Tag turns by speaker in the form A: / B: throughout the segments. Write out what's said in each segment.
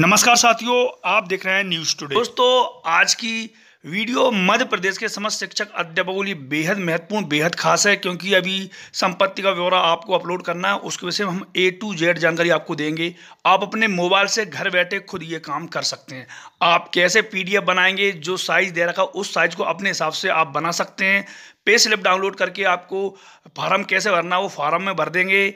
A: नमस्कार साथियों आप देख रहे हैं न्यूज टुडे दोस्तों आज की वीडियो मध्य प्रदेश के समस्त शिक्षक अध्यापकों के लिए बेहद महत्वपूर्ण बेहद खास है क्योंकि अभी संपत्ति का ब्यौरा आपको अपलोड करना है उसके विषय में हम ए टू जेड जानकारी आपको देंगे आप अपने मोबाइल से घर बैठे खुद ये काम कर सकते हैं आप कैसे पीडीएफ बनाएंगे जो साइज़ दे रखा उस साइज़ को अपने हिसाब से आप बना सकते हैं पे स्लिप डाउनलोड करके आपको फार्म कैसे भरना वो फार्म में भर देंगे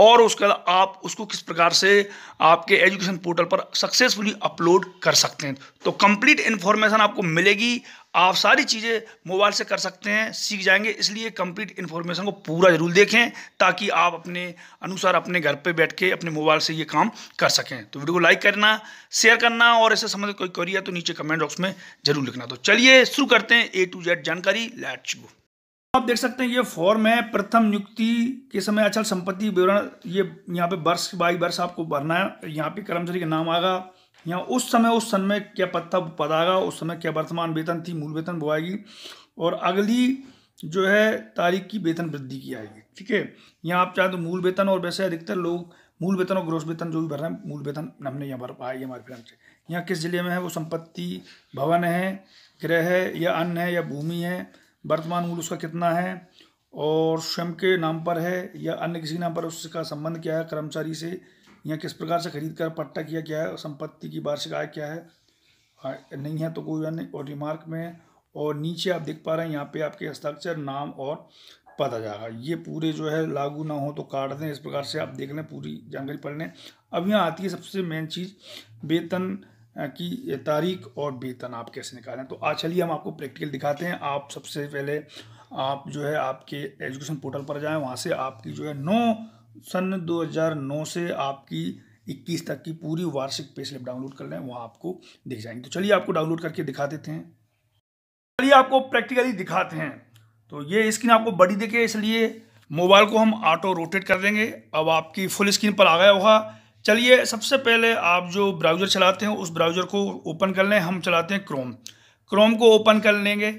A: और उसके बाद आप उसको किस प्रकार से आपके एजुकेशन पोर्टल पर सक्सेसफुली अपलोड कर सकते हैं तो कंप्लीट इन्फॉर्मेशन आपको मिलेगी आप सारी चीज़ें मोबाइल से कर सकते हैं सीख जाएंगे इसलिए कंप्लीट इन्फॉर्मेशन को पूरा ज़रूर देखें ताकि आप अपने अनुसार अपने घर पे बैठ के अपने मोबाइल से ये काम कर सकें तो वीडियो को लाइक करना शेयर करना और इससे संबंधित कोई क्वेरी है तो नीचे कमेंट बॉक्स में ज़रूर लिखना तो चलिए शुरू करते हैं ए टू जेड जानकारी लेट्स गो आप देख सकते हैं ये फॉर्म है प्रथम नियुक्ति के समय अचल संपत्ति विवरण ये यहाँ पे वर्ष बाई वर्ष आपको भरना है यहाँ पे कर्मचारी का नाम आगा यहाँ उस समय उस समय क्या पद था पद आगा उस समय क्या वर्तमान वेतन थी मूल वेतन वो आएगी और अगली जो है तारीख की वेतन वृद्धि की आएगी ठीक है यहाँ आप चाहें तो मूल वेतन और वैसे अधिकतर लोग मूल वेतन और ग्रोस वेतन जो भी भर रहे हैं मूल वेतन हमने यहाँ भर पाया हमारे फिल्म से यहाँ किस जिले में है वो संपत्ति भवन है गृह है या अन्न है या भूमि है वर्तमान मूल्य उसका कितना है और स्वयं के नाम पर है या अन्य किसी नाम पर उसका संबंध क्या है कर्मचारी से या किस प्रकार से खरीद कर पट्टा किया क्या है संपत्ति की वार्षिक आय क्या है नहीं है तो कोई अन्य और रिमार्क में और नीचे आप देख पा रहे हैं यहाँ पे आपके हस्ताक्षर नाम और पता जाएगा ये पूरे जो है लागू ना हो तो काट दें इस प्रकार से आप देख लें पूरी जानकारी पढ़ लें अब यहाँ आती है सबसे मेन चीज़ वेतन कि तारीख और वेतन आप कैसे निकालें तो आज चलिए हम आपको प्रैक्टिकल दिखाते हैं आप सबसे पहले आप जो है आपके एजुकेशन पोर्टल पर जाएं वहाँ से आपकी जो है नौ सन 2009 से आपकी 21 तक की पूरी वार्षिक पे स्लिप डाउनलोड कर लें वहाँ आपको दिख जाएंगे तो चलिए आपको डाउनलोड करके दिखा देते हैं चलिए आपको प्रैक्टिकली दिखाते हैं तो ये स्क्रीन आपको बड़ी दिखे इसलिए मोबाइल को हम ऑटो रोटेट कर देंगे अब आपकी फुल स्क्रीन पर आ गया होगा चलिए सबसे पहले आप जो ब्राउज़र चलाते हैं उस ब्राउज़र को ओपन कर लें हम चलाते हैं क्रोम क्रोम को ओपन कर लेंगे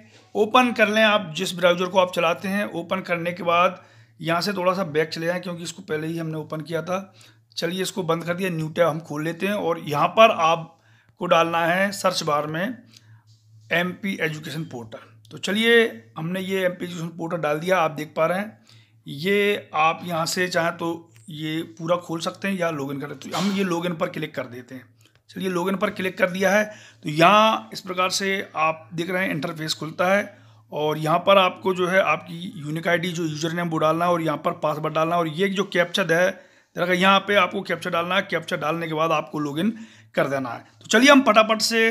A: ओपन कर लें आप जिस ब्राउज़र को आप चलाते हैं ओपन करने के बाद यहाँ से थोड़ा सा बैक चले जाएँ क्योंकि इसको पहले ही हमने ओपन किया था चलिए इसको बंद कर दिया न्यू टैब हम खोल लेते हैं और यहाँ पर आपको डालना है सर्च बार में एम पी एजुकेशन पोर्टल तो चलिए हमने ये एम पी एजुकेशन पोर्टल डाल दिया आप देख पा रहे हैं ये आप यहाँ से चाहें तो ये पूरा खोल सकते हैं या लॉगिन कर तो हम ये लॉगिन पर क्लिक कर देते हैं चलिए लॉगिन पर क्लिक कर दिया है तो यहाँ इस प्रकार से आप देख रहे हैं इंटरफेस खुलता है और यहाँ पर आपको जो है आपकी यूनिक आईडी जो यूज़र नेम वो डालना है और यहाँ पर पासवर्ड डालना है और ये जो कैप्चर है दरअसल यहाँ पे आपको कैप्चर डालना है कैप्चर डालने के बाद आपको लॉगिन कर देना है तो चलिए हम फटाफट से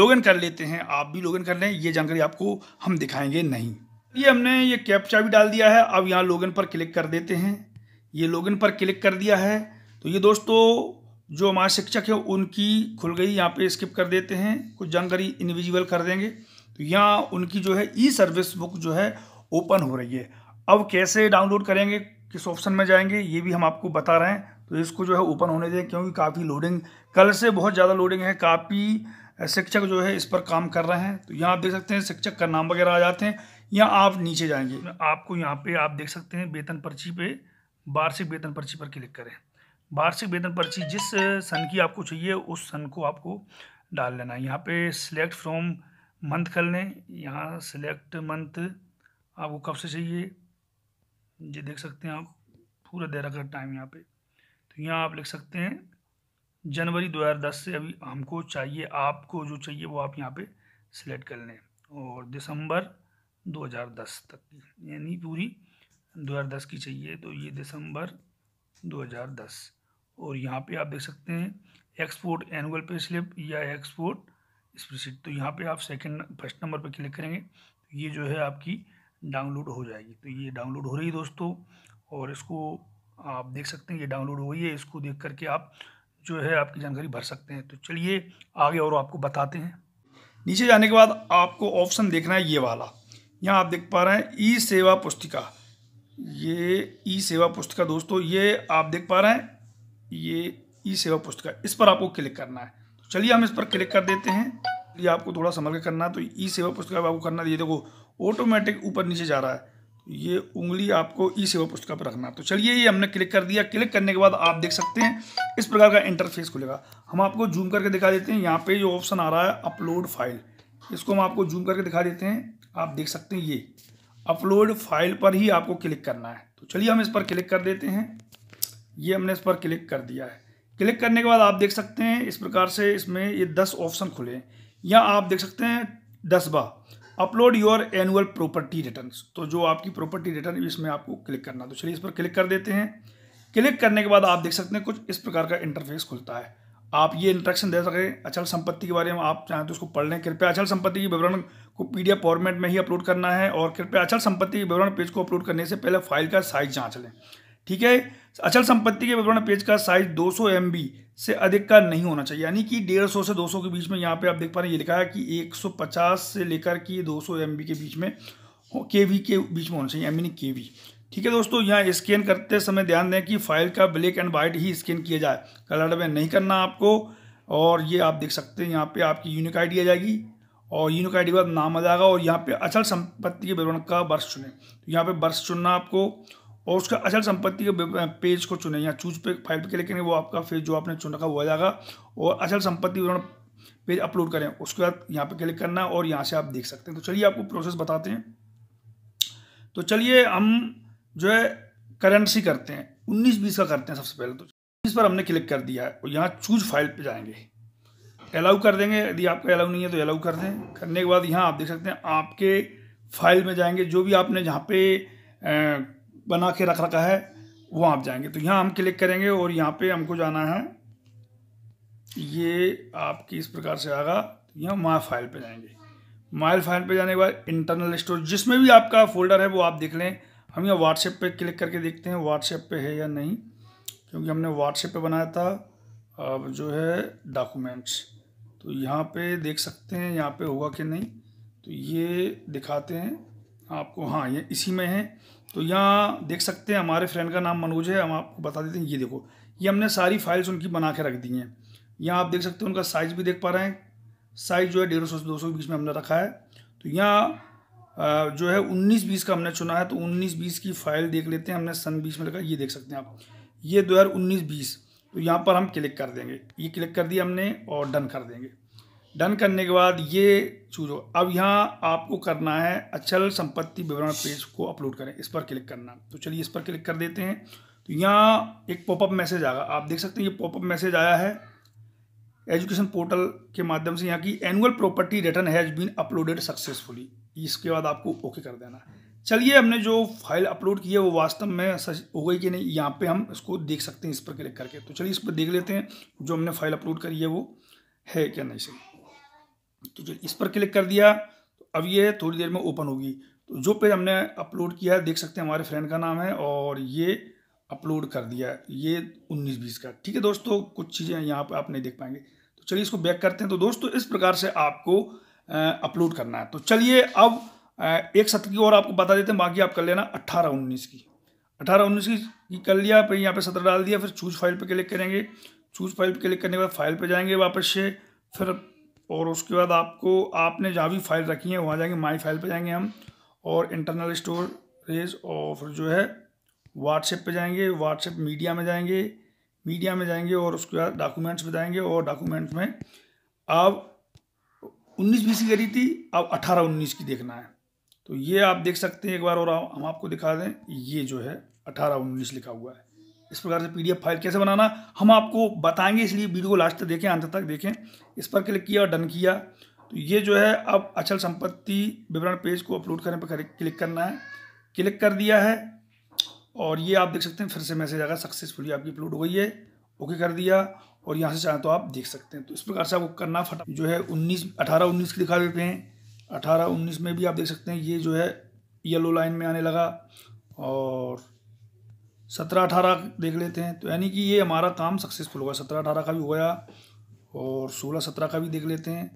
A: लॉगिन कर लेते हैं आप भी लॉगिन कर लें ये जानकारी आपको हम दिखाएंगे नहीं ये हमने ये कैप्चा भी डाल दिया है अब यहाँ लॉगिन पर क्लिक कर देते हैं ये लॉगिन पर क्लिक कर दिया है तो ये दोस्तों जो हमारे शिक्षक है उनकी खुल गई यहाँ पे स्किप कर देते हैं कुछ जानकारी इनविजिबल कर देंगे तो यहाँ उनकी जो है ई सर्विस बुक जो है ओपन हो रही है अब कैसे डाउनलोड करेंगे किस ऑप्शन में जाएंगे ये भी हम आपको बता रहे हैं तो इसको जो है ओपन होने दें क्योंकि काफ़ी लोडिंग कल से बहुत ज़्यादा लोडिंग है काफ़ी शिक्षक जो है इस पर काम कर रहे हैं तो यहाँ आप देख सकते हैं शिक्षक का नाम वगैरह आ जाते हैं या आप नीचे जाएंगे आपको यहाँ पे आप देख सकते हैं वेतन पर्ची पे वार्षिक वेतन पर्ची पर क्लिक करें वार्षिक वेतन पर्ची जिस सन की आपको चाहिए उस सन को आपको डाल लेना है यहाँ पे सिलेक्ट फ्रॉम मंथ कर लें यहाँ सिलेक्ट मंथ आपको कब से चाहिए ये देख सकते हैं आप पूरा दे रखा टाइम यहाँ पे तो यहाँ आप लिख सकते हैं जनवरी 2010 से अभी हमको चाहिए आपको जो चाहिए वो आप यहाँ पे सिलेक्ट कर लें और दिसंबर 2010 तक यानी पूरी 2010 की चाहिए तो ये दिसंबर 2010 और यहाँ पे आप देख सकते हैं एक्सपोर्ट एनुअल पे स्लिप या एक्सपोर्ट स्प्रेडशीट तो यहाँ पे आप सेकंड फर्स्ट नंबर पे क्लिक करेंगे तो ये जो है आपकी डाउनलोड हो जाएगी तो ये डाउनलोड हो रही है दोस्तों और इसको आप देख सकते हैं ये डाउनलोड हो गई है इसको देख करके आप जो है आपकी जानकारी भर सकते हैं तो चलिए आगे और आपको बताते हैं नीचे जाने के बाद आपको ऑप्शन देखना है ये वाला यहाँ आप देख पा रहे हैं ई सेवा पुस्तिका ये ई सेवा पुस्तिका दोस्तों ये आप देख पा रहे हैं ये ई सेवा पुस्तिका इस पर आपको क्लिक करना है तो चलिए हम इस पर क्लिक कर देते हैं ये आपको थोड़ा संभल के करना है तो ई सेवा पुस्तिका आपको करना ये देखो ऑटोमेटिक ऊपर नीचे जा रहा है तो ये उंगली आपको ई सेवा पुस्तिका पर रखना तो चलिए ये हमने क्लिक कर दिया क्लिक करने के बाद आप देख सकते हैं इस प्रकार का इंटरफेस खुलेगा हम आपको जूम करके दिखा देते हैं यहाँ पे जो ऑप्शन आ रहा है अपलोड फाइल इसको हम आपको जूम करके दिखा देते हैं आप देख सकते हैं ये अपलोड फाइल पर ही आपको क्लिक करना है तो चलिए हम इस पर क्लिक कर देते हैं ये हमने इस पर क्लिक कर दिया है क्लिक करने के बाद आप देख सकते हैं इस प्रकार से इसमें ये दस ऑप्शन खुले हैं या आप देख सकते हैं दस दसवा upload your annual property return तो जो आपकी प्रॉपर्टी रिटर्न इसमें आपको क्लिक करना तो चलिए इस पर क्लिक कर देते हैं क्लिक करने के बाद आप देख सकते हैं कुछ इस प्रकार का इंटरफेस खुलता है आप ये इंट्रक्शन दे सकें अचल संपत्ति के बारे में आप चाहें तो उसको पढ़ लें कृपया अचल संपत्ति के विवरण को पीडीएफ फॉर्मेट में ही अपलोड करना है और कृपया अचल संपत्ति के विवरण पेज को अपलोड करने से पहले फाइल का साइज जांच लें ठीक है अचल संपत्ति के विवरण पेज का साइज 200 सौ से अधिक का नहीं होना चाहिए यानी कि 150 से 200 के बीच में यहाँ पे आप देख पा रहे हैं ये लिखा है कि 150 से लेकर कि 200 सौ के बीच में के वी के बीच में होना चाहिए एम यानी के वी ठीक है दोस्तों यहाँ स्कैन करते समय ध्यान दें कि फाइल का ब्लैक एंड वाइट ही स्कैन किया जाए कलर में नहीं करना आपको और ये आप देख सकते हैं यहाँ पे आपकी यूनिक आई आ जाएगी और यूनिक आई के बाद नाम आ जाएगा और यहाँ पे अचल संपत्ति के विवरण का वर्ष चुने तो यहाँ पे वर्ष चुनना आपको और उसका अचल संपत्ति के पेज को चुने यहाँ चूज पे फाइल पे क्लिक करेंगे वो आपका फेज जो आपने चुन रखा वो आ जाएगा और अचल संपत्ति विवरण पेज अपलोड करें उसके बाद यहाँ पर क्लिक करना और यहाँ से आप देख सकते हैं तो चलिए आपको प्रोसेस बताते हैं तो चलिए हम जो है करेंसी करते हैं उन्नीस बीस का करते हैं सबसे पहले तो इस पर हमने क्लिक कर दिया है और यहाँ चूज फाइल पे जाएंगे अलाउ कर देंगे यदि आपका अलाउ नहीं है तो अलाउ कर दें करने के बाद यहाँ आप देख सकते हैं आपके फाइल में जाएंगे जो भी आपने जहाँ पे बना के रख रखा है वो आप जाएंगे तो यहाँ हम क्लिक करेंगे और यहाँ पे हमको जाना है ये आपकी इस प्रकार से आएगा यहाँ माय फाइल पे जाएंगे माइल फाइल पे जाने के बाद इंटरनल स्टोरेज जिसमें भी आपका फोल्डर है वो आप देख लें हम यहाँ व्हाट्सएप पे क्लिक करके देखते हैं व्हाट्सएप पे है या नहीं क्योंकि हमने व्हाट्सएप पे बनाया था अब जो है डॉक्यूमेंट्स तो यहाँ पे देख सकते हैं यहाँ पे होगा कि नहीं तो ये दिखाते हैं आपको हाँ ये इसी में है तो यहाँ देख सकते हैं हमारे फ्रेंड का नाम मनोज है हम आपको बता देते हैं ये देखो ये हमने सारी फाइल्स उनकी बना के रख दी हैं यहाँ आप देख सकते हैं उनका साइज़ भी देख पा रहे हैं साइज़ जो है डेढ़ सौ से दो सौ के बीच में हमने रखा है तो यहाँ जो है उन्नीस बीस का हमने चुना है तो उन्नीस बीस की फाइल देख लेते हैं हमने सन बीस में लगा ये देख सकते हैं आप ये दो हज़ार उन्नीस बीस तो यहाँ पर हम क्लिक कर देंगे ये क्लिक कर दिया हमने और डन कर देंगे डन करने के बाद ये चूजो अब यहाँ आपको करना है अचल संपत्ति विवरण पेज को अपलोड करें इस पर क्लिक करना तो चलिए इस पर क्लिक कर देते हैं तो यहाँ एक पॉपअप मैसेज आएगा आप देख सकते हैं ये पॉपअप मैसेज आया है एजुकेशन पोर्टल के माध्यम से यहाँ की annual property return has been uploaded successfully इसके बाद आपको ओके कर देना चलिए हमने जो फाइल अपलोड की है वो वास्तव में सच हो गई कि नहीं यहाँ पे हम इसको देख सकते हैं इस पर क्लिक करके तो चलिए इस पर देख लेते हैं जो हमने फाइल अपलोड करी है वो है क्या नहीं सही तो चलिए इस पर क्लिक कर दिया तो अब ये थोड़ी देर में ओपन होगी तो जो पेज हमने अपलोड किया है देख सकते हैं हमारे फ्रेंड का नाम है और ये अपलोड कर दिया ये उन्नीस बीस का ठीक है दोस्तों कुछ चीज़ें यहाँ पर आप नहीं देख पाएंगे तो चलिए इसको बैक करते हैं तो दोस्तों इस प्रकार से आपको अपलोड करना है तो चलिए अब एक सत्र की और आपको बता देते हैं बाकी आप कर लेना अट्ठारह उन्नीस की अठारह उन्नीस की कर लिया फिर यहाँ पे सत्र डाल दिया फिर चूज फाइल पे क्लिक करेंगे चूज फाइल पे क्लिक करने के बाद फाइल पे जाएंगे वापस से फिर और उसके बाद आपको आपने जहाँ भी फाइल रखी है वहाँ जाएंगे माई फाइल पर जाएंगे हम और इंटरनल स्टोर रेज और फिर जो है व्हाट्सएप पे जाएंगे व्हाट्सएप मीडिया में जाएंगे मीडिया में जाएंगे और उसके बाद डॉक्यूमेंट्स पर जाएंगे और डॉक्यूमेंट्स में आप उन्नीस बीस की करी थी अब अठारह उन्नीस की देखना है तो ये आप देख सकते हैं एक बार और हम आपको दिखा दें ये जो है अठारह उन्नीस लिखा हुआ है इस प्रकार से पीडीएफ फाइल कैसे बनाना हम आपको बताएंगे इसलिए वीडियो को लास्ट तक देखें अंत तक देखें इस पर क्लिक किया और डन किया तो ये जो है अब अचल संपत्ति विवरण पेज को अपलोड करने पर क्लिक करना है क्लिक कर दिया है और ये आप देख सकते हैं फिर से मैसेज आएगा सक्सेसफुली आपकी अपलोड हो गई है ओके कर दिया और यहाँ से चाहें तो आप देख सकते हैं तो इस प्रकार से आपको करना फटा जो है उन्नीस अठारह उन्नीस की दिखा देते हैं अठारह उन्नीस में भी आप देख सकते हैं ये जो है येलो लाइन में आने लगा और सत्रह अठारह देख लेते हैं तो यानी कि ये हमारा काम सक्सेसफुल हुआ सत्रह अठारह का भी हो गया और सोलह सत्रह का भी देख लेते हैं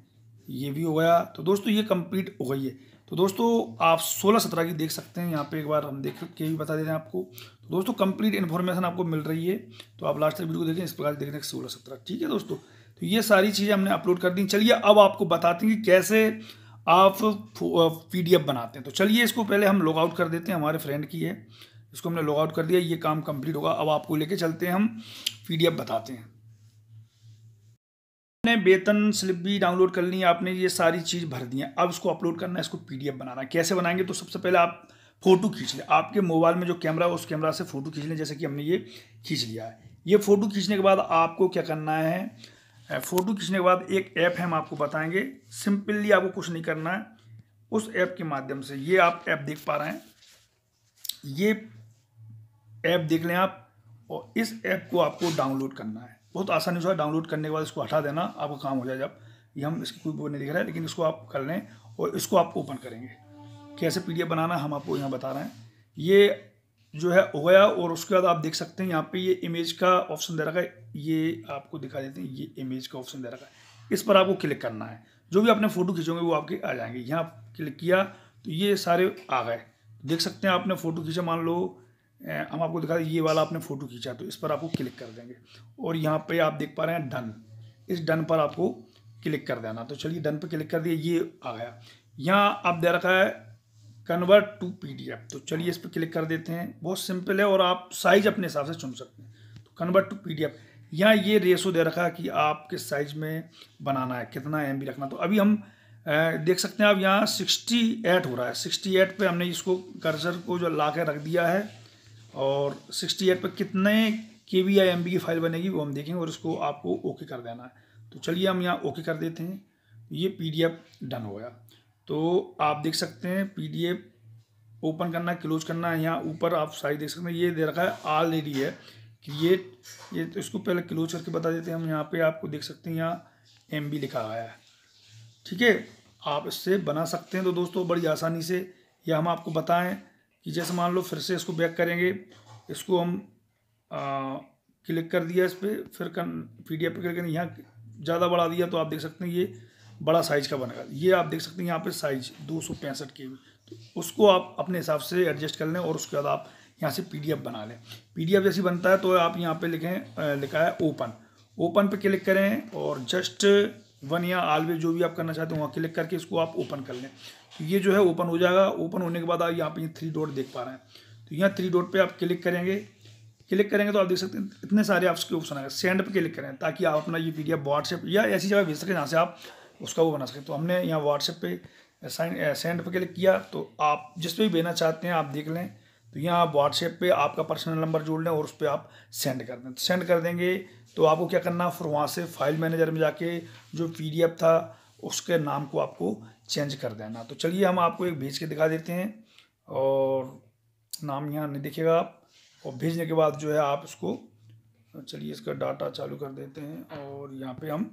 A: ये भी हो गया तो दोस्तों ये कंप्लीट हो गई है तो दोस्तों आप सोलह सत्रह की देख सकते हैं यहाँ पे एक बार हम देख के भी बता दे रहे हैं आपको तो दोस्तों कंप्लीट इन्फॉर्मेशन आपको मिल रही है तो आप लास्ट तक वीडियो को देखें इस प्रकार देखने के सोलह सत्रह ठीक है दोस्तों तो ये सारी चीज़ें हमने अपलोड कर दी चलिए अब आपको बताते हैं कि कैसे आप पी बनाते हैं तो चलिए इसको पहले हम लॉग आउट कर देते हैं हमारे फ्रेंड की है इसको हमने लॉग आउट कर दिया ये काम कंप्लीट होगा अब आपको लेके चलते हैं हम पी बताते हैं आपने वेतन स्लिप भी डाउनलोड कर ली आपने ये सारी चीज़ भर दी है अब इसको अपलोड करना है इसको पीडीएफ बनाना है कैसे बनाएंगे तो सबसे पहले आप फ़ोटो खींच लें आपके मोबाइल में जो कैमरा है उस कैमरा से फ़ोटो खींच लें जैसे कि हमने ये खींच लिया है ये फ़ोटो खींचने के बाद आपको क्या करना है फ़ोटो खींचने के बाद एक ऐप है हम आपको बताएंगे सिंपली आपको कुछ नहीं करना है उस ऐप के माध्यम से ये आप ऐप देख पा रहे हैं ये ऐप देख लें आप और इस ऐप को आपको डाउनलोड करना है बहुत आसानी से डाउनलोड करने के बाद इसको हटा देना आपका काम हो जाए जब ये हम इसकी कोई बोर्ड नहीं दिख रहा है लेकिन इसको आप कर लें और इसको आप ओपन करेंगे कैसे पी बनाना हम आपको यहाँ बता रहे हैं ये जो है हो गया और उसके बाद आप देख सकते हैं यहाँ पे ये इमेज का ऑप्शन दे रखा है ये आपको दिखा देते हैं ये इमेज का ऑप्शन दे रखा है इस पर आपको क्लिक करना है जो भी आपने फ़ोटो खींचोगे वो आपके आ जाएंगे यहाँ क्लिक किया तो ये सारे आ गए देख सकते हैं आपने फ़ोटो खींचा मान लो हम आपको दिखा दें ये वाला आपने फ़ोटो खींचा तो इस पर आपको क्लिक कर देंगे और यहाँ पे आप देख पा रहे हैं डन इस डन पर आपको क्लिक कर देना तो चलिए डन पर क्लिक कर दिए ये आ गया यहाँ आप दे रखा है कन्वर्ट टू पीडीएफ तो चलिए इस पर क्लिक कर देते हैं बहुत सिंपल है और आप साइज अपने हिसाब से चुन सकते हैं तो कन्वर्ट टू पीडीएफ यहाँ ये रेसो दे रखा है कि आप किस साइज में बनाना है कितना एम रखना तो अभी हम देख सकते हैं आप यहाँ सिक्सटी एट हो रहा है सिक्सटी एट पर हमने इसको कर्जर को जो ला रख दिया है और 68 पर कितने के वी आई एम बी की फाइल बनेगी वो हम देखेंगे और उसको आपको ओके कर देना है तो चलिए हम यहाँ ओके कर देते हैं ये पीडीएफ डन हो गया तो आप देख सकते हैं पीडीएफ ओपन करना क्लोज करना है यहाँ ऊपर आप साइज देख सकते हैं ये दे रखा है ऑलरेडी है क्रिएट ये तो इसको पहले क्लोज करके बता देते हैं हम यहाँ पे आपको देख सकते हैं यहाँ एम बी लिखा आया है ठीक है आप इससे बना सकते हैं तो दोस्तों बड़ी आसानी से यह हम आपको बताएं कि जैसे मान लो फिर से इसको बैक करेंगे इसको हम आ, क्लिक कर दिया इस पर फिर कन पी डी एफ पर क्लिक करें यहाँ ज़्यादा बढ़ा दिया तो आप देख सकते हैं ये बड़ा साइज़ का बनेगा ये आप देख सकते हैं यहाँ पे साइज दो सौ पैंसठ के तो उसको आप अपने हिसाब से एडजस्ट कर लें और उसके बाद आप यहाँ से पी डी एफ बना लें पी डी एफ जैसे बनता है तो आप यहाँ पर लिखें लिखा है ओपन ओपन पर क्लिक करें और जस्ट वन या आलवेज जो भी आप करना चाहते हो वहाँ क्लिक करके इसको आप ओपन कर लें तो ये जो है ओपन हो जाएगा ओपन होने के बाद आप यहाँ पर ये थ्री डॉट देख पा रहे हैं तो यहाँ थ्री डॉट पे आप क्लिक करेंगे क्लिक करेंगे तो आप देख सकते हैं इतने सारे आप उसके ऑप्शन आएगा सेंड पर क्लिक करें ताकि आप अपना ये पी व्हाट्सएप या ऐसी जगह भेज सकें जहाँ से आप उसका वो बना सकें तो हमने यहाँ व्हाट्सएप पर साइन सेंड पर क्लिक किया तो आप जिस पर भी भेजना चाहते हैं आप देख लें तो यहाँ आप व्हाट्सएप पे आपका पर्सनल नंबर जोड़ लें और उस पर आप सेंड कर दें तो सेंड कर देंगे तो आपको क्या करना फिर वहाँ से फाइल मैनेजर में जाके जो पी था उसके नाम को आपको चेंज कर देना तो चलिए हम आपको एक भेज के दिखा देते हैं और नाम यहाँ नहीं दिखेगा आप और भेजने के बाद जो है आप उसको चलिए इसका डाटा चालू कर देते हैं और यहाँ पे हम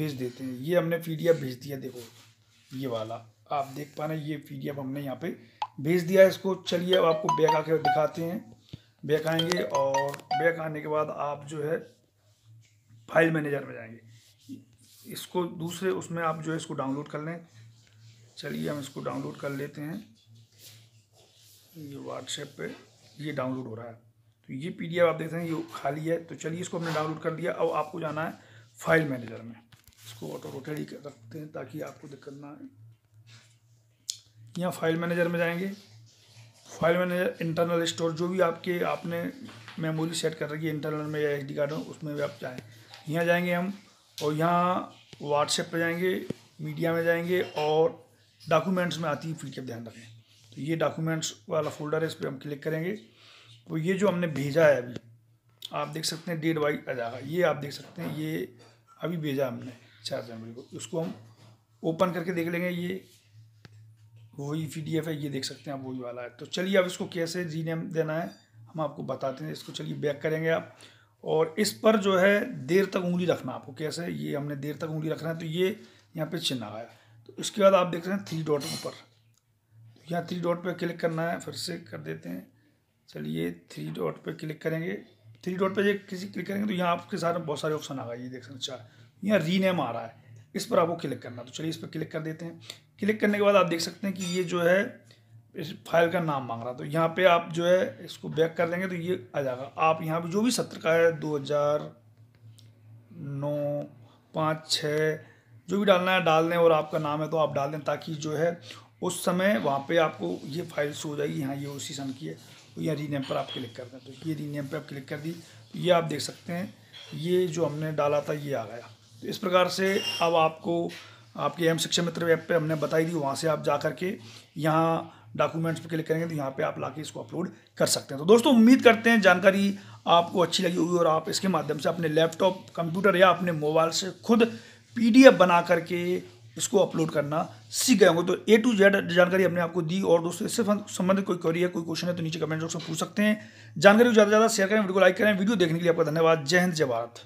A: भेज देते हैं ये हमने पी भेज दिया देखो ये वाला आप देख पा रहे हैं ये पी हमने यहाँ पे भेज दिया है इसको चलिए अब आपको बैक आके दिखाते हैं बैक आएंगे और बैक आने के बाद आप जो है फाइल मैनेजर में जाएंगे इसको दूसरे उसमें आप जो है इसको डाउनलोड कर लें चलिए हम इसको डाउनलोड कर लेते हैं ये व्हाट्सएप पे ये डाउनलोड हो रहा है तो ये पीडीएफ आप देख रहे हैं ये खाली है तो चलिए इसको हमने डाउनलोड कर लिया अब आपको जाना है फाइल मैनेजर में इसको ऑटो रोटेड ही रखते हैं ताकि आपको दिक्कत ना आए यहाँ फाइल मैनेजर में जाएंगे फाइल मैनेजर इंटरनल स्टोर जो भी आपके आपने मेमोरी सेट कर रखी है इंटरनल में या एच कार्ड में उसमें भी आप जाएँ यहाँ जाएंगे हम और यहाँ व्हाट्सएप पर जाएंगे मीडिया में जाएंगे और डॉक्यूमेंट्स में आती है के ध्यान रखें तो ये डॉक्यूमेंट्स वाला फोल्डर है इस पर हम क्लिक करेंगे तो ये जो हमने भेजा है अभी आप देख सकते हैं डेट वाइज आ जाएगा ये आप देख सकते हैं ये अभी भेजा हमने चार जनवरी को उसको हम ओपन करके देख लेंगे ये वही पी है ये देख सकते हैं आप वही वाला है तो चलिए अब इसको कैसे नेम देना है हम आपको बताते हैं इसको चलिए बैक करेंगे आप और इस पर जो है देर तक उंगली रखना आपको कैसे ये हमने देर तक उंगली रखना है तो ये यहाँ पे चिन्ह आया तो इसके बाद आप देख रहे हैं थ्री डॉट ऊपर तो यहाँ थ्री डॉट पे क्लिक करना है फिर से कर देते हैं चलिए थ्री डॉट पे क्लिक करेंगे थ्री डॉट पे किसी क्लिक करेंगे तो यहाँ आपके सारे बहुत सारे ऑप्शन आ गए ये देख सकते हैं अच्छा यहाँ रीनेम आ रहा है इस पर आपको क्लिक करना तो चलिए इस पर क्लिक कर देते हैं क्लिक करने के बाद आप देख सकते हैं कि ये जो है इस फाइल का नाम मांग रहा तो यहाँ पे आप जो है इसको बैक कर देंगे तो ये आ जाएगा आप यहाँ पे जो भी सत्र का है दो हज़ार नौ पाँच छः जो भी डालना है डाल दें और आपका नाम है तो आप डाल दें ताकि जो है उस समय वहाँ पे आपको ये फाइल शो हो जाएगी हाँ ये उसी सन की है तो यहाँ रीनेम पर आप क्लिक कर दें तो ये रीनेम पर आप क्लिक कर दी तो ये आप देख सकते हैं ये जो हमने डाला था ये आ गया तो इस प्रकार से अब आपको आपके एम शिक्षा मित्र ऐप पे हमने बताई दी वहाँ से आप जा करके यहाँ डॉक्यूमेंट्स पर क्लिक करेंगे तो यहाँ पे आप लाके इसको अपलोड कर सकते हैं तो दोस्तों उम्मीद करते हैं जानकारी आपको अच्छी लगी होगी और आप इसके माध्यम से अपने लैपटॉप कंप्यूटर या अपने मोबाइल से खुद पी बना करके इसको अपलोड करना सीख गए होंगे तो ए टू जेड जानकारी हमने आपको दी और दोस्तों इससे संबंधित कोई क्वेरी है कोई क्वेश्चन है तो नीचे कमेंट बॉक्स में पूछ सकते हैं जानकारी को ज़्यादा से ज़्यादा शेयर करें वीडियो को लाइक करें वीडियो देखने के लिए आपका धन्यवाद जय हिंद जय भारत